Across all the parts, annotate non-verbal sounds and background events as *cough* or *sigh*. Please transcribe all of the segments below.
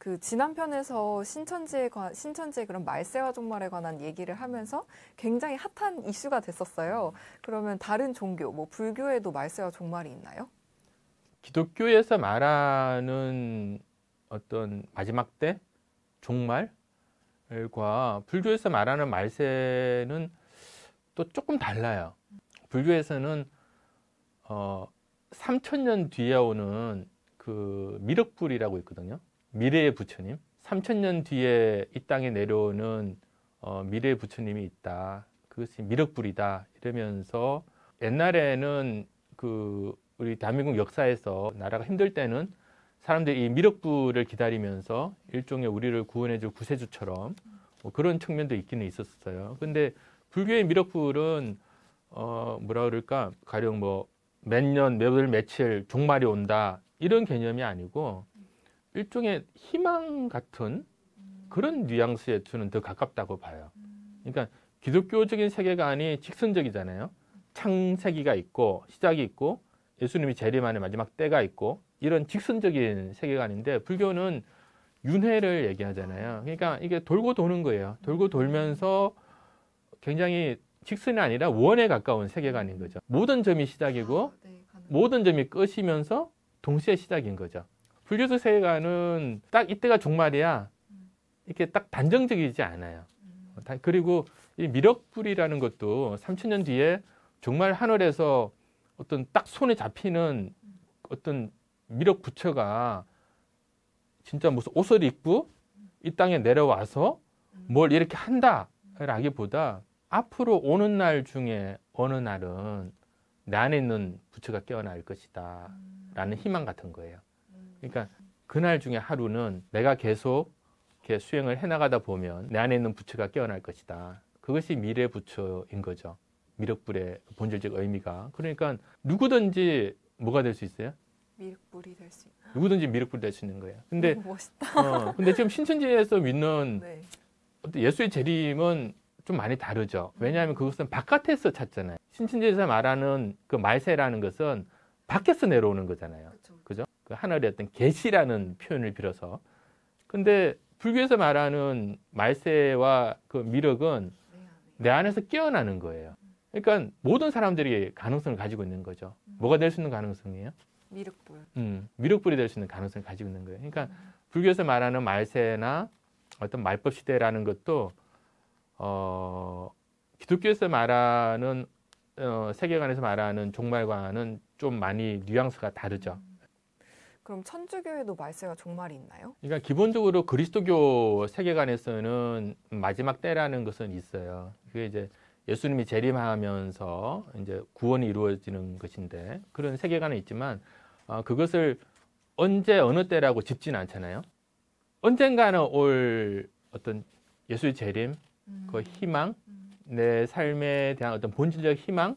그 지난 편에서 신천지에 관, 신천지의 그런 말세와 종말에 관한 얘기를 하면서 굉장히 핫한 이슈가 됐었어요. 그러면 다른 종교, 뭐 불교에도 말세와 종말이 있나요? 기독교에서 말하는 어떤 마지막 때 종말과 불교에서 말하는 말세는 또 조금 달라요. 불교에서는 어, 3천년 뒤에 오는 그 미륵불이라고 있거든요. 미래의 부처님, 3 0 0 0년 뒤에 이 땅에 내려오는 어, 미래의 부처님이 있다. 그것이 미륵불이다. 이러면서 옛날에는 그 우리 대한민국 역사에서 나라가 힘들 때는 사람들이 이 미륵불을 기다리면서 일종의 우리를 구원해줄 구세주처럼 뭐 그런 측면도 있기는 있었어요. 근데 불교의 미륵불은 어 뭐라 그럴까 가령 뭐 몇 년, 몇월, 며칠 종말이 온다 이런 개념이 아니고 일종의 희망 같은 그런 뉘앙스에 저는 더 가깝다고 봐요. 그러니까 기독교적인 세계관이 직선적이잖아요. 창세기가 있고 시작이 있고 예수님이 재림하는 마지막 때가 있고 이런 직선적인 세계관인데 불교는 윤회를 얘기하잖아요. 그러니까 이게 돌고 도는 거예요. 돌고 돌면서 굉장히 직선이 아니라 원에 가까운 세계관인 거죠. 모든 점이 시작이고 아, 네, 모든 점이 끝이면서 동시에 시작인 거죠. 불교도세계관은딱 이때가 종말이야. 이렇게 딱 단정적이지 않아요. 음. 그리고 이 미력불이라는 것도 3 0 0 0년 뒤에 정말 하늘에서 어떤 딱 손에 잡히는 어떤 미력 부처가 진짜 무슨 옷을 입고 이 땅에 내려와서 음. 뭘 이렇게 한다라기보다 앞으로 오는 날 중에 어느 날은 내 안에 있는 부처가 깨어날 것이다 라는 음. 희망 같은 거예요. 그러니까 그날 중에 하루는 내가 계속 이렇게 수행을 해나가다 보면 내 안에 있는 부처가 깨어날 것이다. 그것이 미래 부처인 거죠. 미륵불의 본질적 의미가. 그러니까 누구든지 뭐가 될 수 있어요? 미륵불이 될 수있 누구든지 미륵불이 될 수 있는 거예요. 근데 멋있다. 어, 근데 지금 신천지에서 믿는 *laughs* 네. 예수의 재림은 좀 많이 다르죠. 음. 왜냐하면 그것은 바깥에서 찾잖아요. 신천지에서 말하는 그 말세라는 것은 밖에서 내려오는 거잖아요. 그 하늘의 어떤 계시라는 표현을 빌어서 근데 불교에서 말하는 말세와 그 미력은 내 안에서 깨어나는 거예요. 그러니까 모든 사람들이 가능성을 가지고 있는 거죠. 뭐가 될 수 있는 가능성이에요? 미륵불. 음, 미륵불이 될 수 있는 가능성을 가지고 있는 거예요. 그러니까 음. 불교에서 말하는 말세나 어떤 말법 시대라는 것도 어, 기독교에서 말하는 어, 세계관에서 말하는 종말관은좀 많이 뉘앙스가 다르죠. 그럼 천주교에도 말세가 종말이 있나요? 그러니까 기본적으로 그리스도교 세계관에서는 마지막 때라는 것은 있어요. 그게 이제 예수님이 재림하면서 이제 구원이 이루어지는 것인데 그런 세계관은 있지만 어, 그것을 언제 어느 때라고 짚진 않잖아요. 언젠가는 올 어떤 예수의 재림, 그 음. 그 희망, 음. 내 삶에 대한 어떤 본질적 희망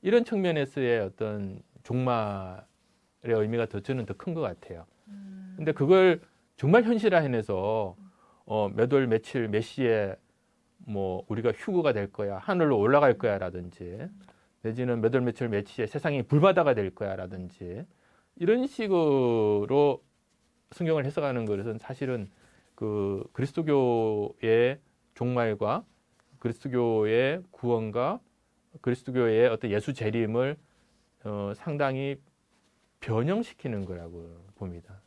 이런 측면에서의 어떤 종말 의미가 더 저는 더 큰 것 같아요. 음. 근데 그걸 정말 현실화해내서 어, 몇 월, 며칠, 몇 시에 뭐 우리가 휴구가 될 거야, 하늘로 올라갈 거야라든지 내지는 몇 월, 며칠, 몇 시에 세상이 불바다가 될 거야라든지 이런 식으로 성경을 해석하는 것은 사실은 그 그리스도교의 종말과 그리스도교의 구원과 그리스도교의 어떤 예수 재림을 어, 상당히 변형시키는 거라고 봅니다.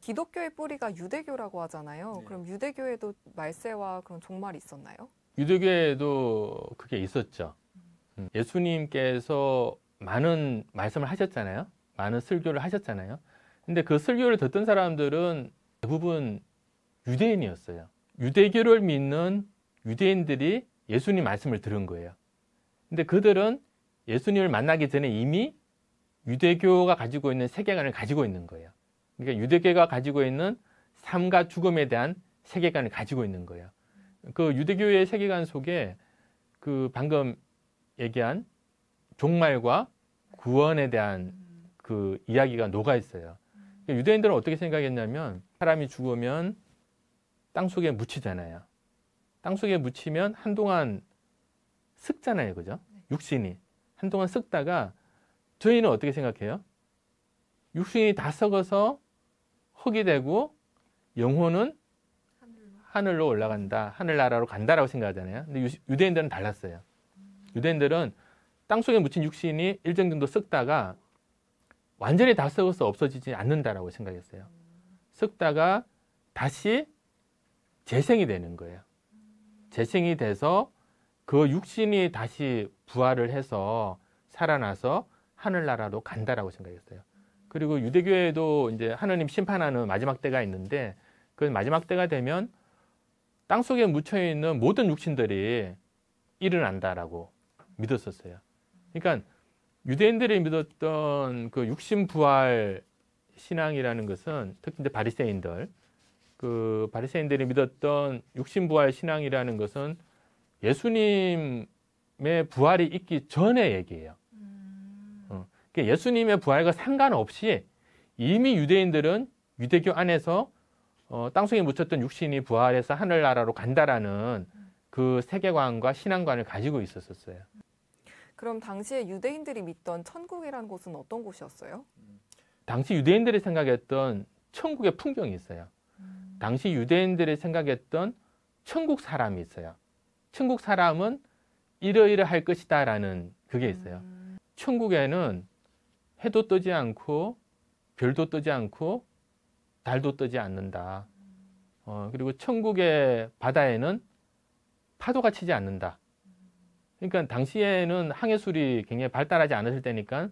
기독교의 뿌리가 유대교라고 하잖아요. 네. 그럼 유대교에도 말세와 그런 종말이 있었나요? 유대교에도 그게 있었죠. 음, 예수님께서 많은 말씀을 하셨잖아요. 많은 설교를 하셨잖아요. 근데 그 설교를 듣던 사람들은 대부분 유대인이었어요. 유대교를 믿는 유대인들이 예수님 말씀을 들은 거예요. 근데 그들은 예수님을 만나기 전에 이미 유대교가 가지고 있는 세계관을 가지고 있는 거예요. 그러니까 유대교가 가지고 있는 삶과 죽음에 대한 세계관을 가지고 있는 거예요. 그 유대교의 세계관 속에 그 방금 얘기한 종말과 구원에 대한 그 이야기가 녹아 있어요. 그러니까 유대인들은 어떻게 생각했냐면 사람이 죽으면 땅 속에 묻히잖아요. 땅 속에 묻히면 한동안 습잖아요, 그죠? 육신이 한동안 습다가 저희는 어떻게 생각해요? 육신이 다 썩어서 흙이 되고 영혼은 하늘로 올라간다. 하늘나라로 간다라고 생각하잖아요. 근데 유대인들은 달랐어요. 유대인들은 땅속에 묻힌 육신이 일정 정도 썩다가 완전히 다 썩어서 없어지지 않는다라고 생각했어요. 썩다가 다시 재생이 되는 거예요. 재생이 돼서 그 육신이 다시 부활을 해서 살아나서 하늘나라로 간다라고 생각했어요. 그리고 유대교에도 이제 하느님 심판하는 마지막 때가 있는데 그 마지막 때가 되면 땅 속에 묻혀 있는 모든 육신들이 일어난다라고 믿었었어요. 그러니까 유대인들이 믿었던 그 육신 부활 신앙이라는 것은 특히 이제 바리새인들 그 바리새인들이 믿었던 육신 부활 신앙이라는 것은 예수님의 부활이 있기 전의 얘기예요. 그러니까 예수님의 부활과 상관없이 이미 유대인들은 유대교 안에서 어, 땅속에 묻혔던 육신이 부활해서 하늘나라로 간다라는 그 세계관과 신앙관을 가지고 있었었어요. 그럼 당시에 유대인들이 믿던 천국이라는 곳은 어떤 곳이었어요? 당시 유대인들이 생각했던 천국의 풍경이 있어요. 음. 당시 유대인들이 생각했던 천국 사람이 있어요. 천국 사람은 이러이러할 것이다라는 그게 있어요. 음. 천국에는 해도 뜨지 않고 별도 뜨지 않고 달도 뜨지 않는다. 어, 그리고 천국의 바다에는 파도가 치지 않는다. 그러니까 당시에는 항해술이 굉장히 발달하지 않았을 때니까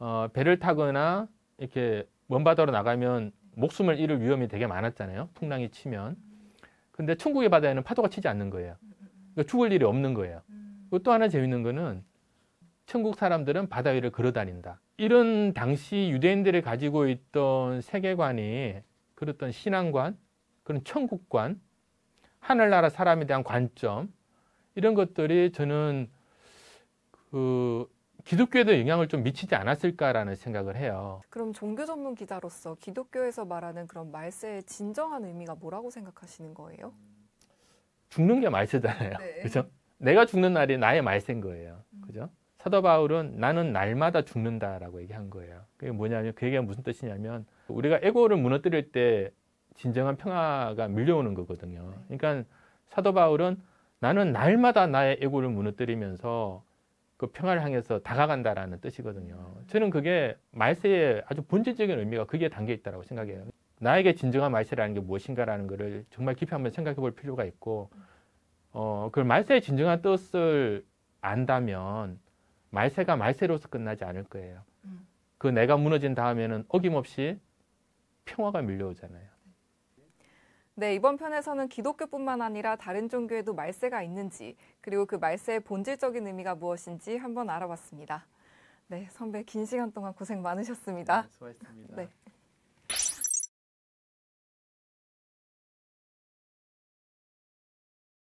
어, 배를 타거나 이렇게 먼 바다로 나가면 목숨을 잃을 위험이 되게 많았잖아요. 풍랑이 치면. 근데 천국의 바다에는 파도가 치지 않는 거예요. 그러니까 죽을 일이 없는 거예요. 또 하나 재밌는 거는 천국 사람들은 바다 위를 걸어 다닌다. 이런 당시 유대인들이 가지고 있던 세계관이 그랬던 신앙관, 그런 천국관, 하늘나라 사람에 대한 관점 이런 것들이 저는 그 기독교에도 영향을 좀 미치지 않았을까라는 생각을 해요. 그럼 종교 전문 기자로서 기독교에서 말하는 그런 말세의 진정한 의미가 뭐라고 생각하시는 거예요? 죽는 게 말세잖아요. 네. 그죠? 내가 죽는 날이 나의 말세인 거예요. 음. 그죠? 사도 바울은 나는 날마다 죽는다라고 얘기한 거예요. 그게 뭐냐면 그 얘기가 무슨 뜻이냐면 우리가 에고를 무너뜨릴 때 진정한 평화가 밀려오는 거거든요. 네. 그러니까 사도 바울은 나는 날마다 나의 에고를 무너뜨리면서 그 평화를 향해서 다가간다라는 뜻이거든요. 음. 저는 그게 말세의 아주 본질적인 의미가 그게 담겨 있다고 생각해요. 나에게 진정한 말세라는 게 무엇인가라는 것을 정말 깊이 한번 생각해 볼 필요가 있고, 어, 그 말세의 진정한 뜻을 안다면 말세가 말세로서 끝나지 않을 거예요. 음. 그 내가 무너진 다음에는 어김없이 평화가 밀려오잖아요. 네, 이번 편에서는 기독교뿐만 아니라 다른 종교에도 말세가 있는지, 그리고 그 말세의 본질적인 의미가 무엇인지 한번 알아봤습니다. 네, 선배 긴 시간 동안 고생 많으셨습니다. 네, 수고하셨습니다. 네.